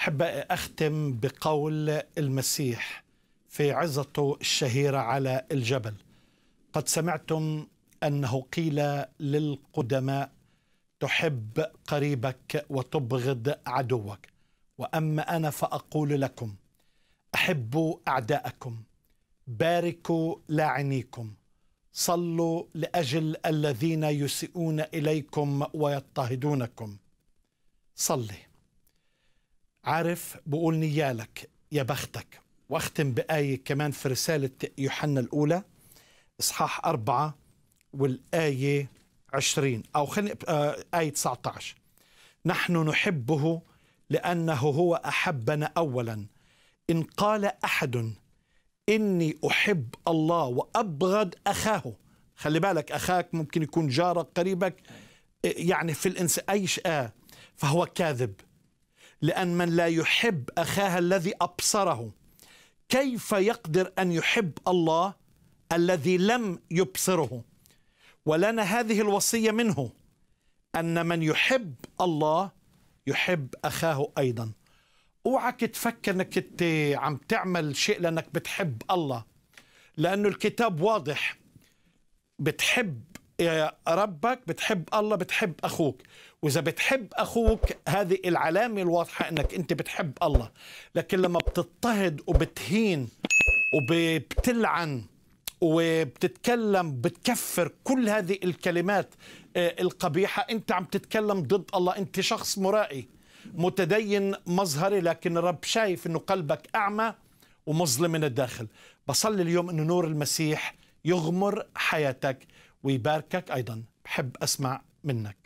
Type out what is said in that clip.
أحب أختم بقول المسيح في عظته الشهيرة على الجبل قد سمعتم أنه قيل للقدماء تحب قريبك وتبغض عدوك وأما أنا فأقول لكم أحبوا أعداءكم باركوا لاعنيكم صلوا لأجل الذين يسيئون إليكم ويضطهدونكم صلي عارف بقول نيالك يا بختك واختم بآية كمان في رسالة يوحنا الأولى إصحاح أربعة والآية عشرين أو خلي آه، آية 19 نحن نحبه لأنه هو أحبنا أولا إن قال أحد إني أحب الله وأبغض أخاه خلي بالك أخاك ممكن يكون جارك قريبك يعني في الإنس أي شيء آه، فهو كاذب لأن من لا يحب أخاه الذي أبصره كيف يقدر أن يحب الله الذي لم يبصره ولنا هذه الوصية منه أن من يحب الله يحب أخاه أيضا اوعك تفكر انك عم تعمل شيء لانك بتحب الله لانه الكتاب واضح بتحب ربك بتحب الله بتحب أخوك وإذا بتحب أخوك هذه العلامة الواضحة أنك أنت بتحب الله لكن لما بتضطهد وبتهين وبتلعن وبتتكلم بتكفر كل هذه الكلمات آه، القبيحة أنت عم تتكلم ضد الله أنت شخص مرائي متدين مظهري لكن الرب شايف أنه قلبك أعمى ومظلم من الداخل بصلي اليوم أنه نور المسيح يغمر حياتك ويباركك أيضا بحب أسمع منك